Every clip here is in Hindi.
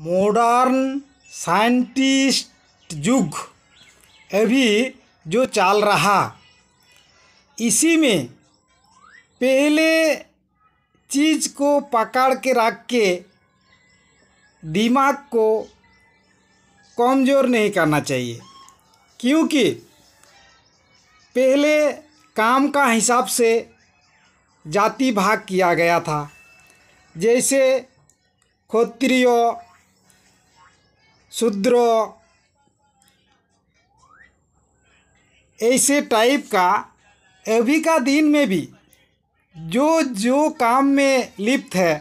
मॉडर्न साइंटिस्ट युग अभी जो चल रहा इसी में पहले चीज़ को पकड़ के रख के दिमाग को कमज़ोर नहीं करना चाहिए क्योंकि पहले काम का हिसाब से जाति भाग किया गया था जैसे क्षत्रिय शूद्र ऐसे टाइप का अभी का दिन में भी जो जो काम में लिप्त है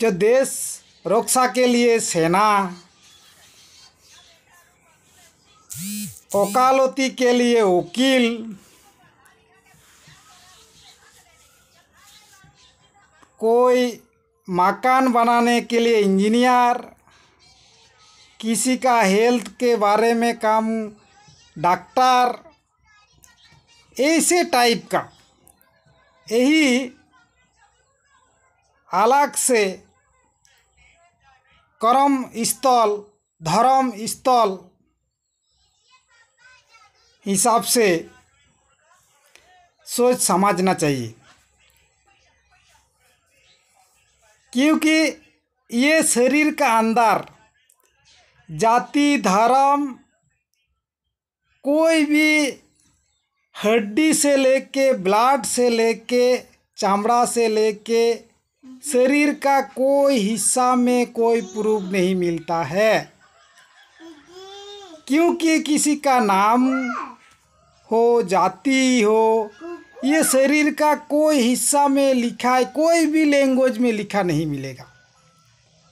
जो देश रक्षा के लिए सेना वकालती के लिए वकील कोई मकान बनाने के लिए इंजीनियर किसी का हेल्थ के बारे में काम डॉक्टर ऐसे टाइप का यही अलग से कर्म स्थल धर्म स्थल हिसाब से सोच समझना चाहिए क्योंकि ये शरीर का अंदर जाति धर्म कोई भी हड्डी से लेके ब्लड से लेके चमड़ा से लेके शरीर का कोई हिस्सा में कोई प्रूफ नहीं मिलता है क्योंकि किसी का नाम हो जाति हो ये शरीर का कोई हिस्सा में लिखा है कोई भी लैंग्वेज में लिखा नहीं मिलेगा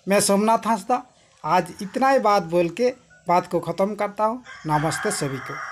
मैं सोमनाथ हंसदा आज इतना ही बात बोल के बात को ख़त्म करता हूँ नमस्ते सभी को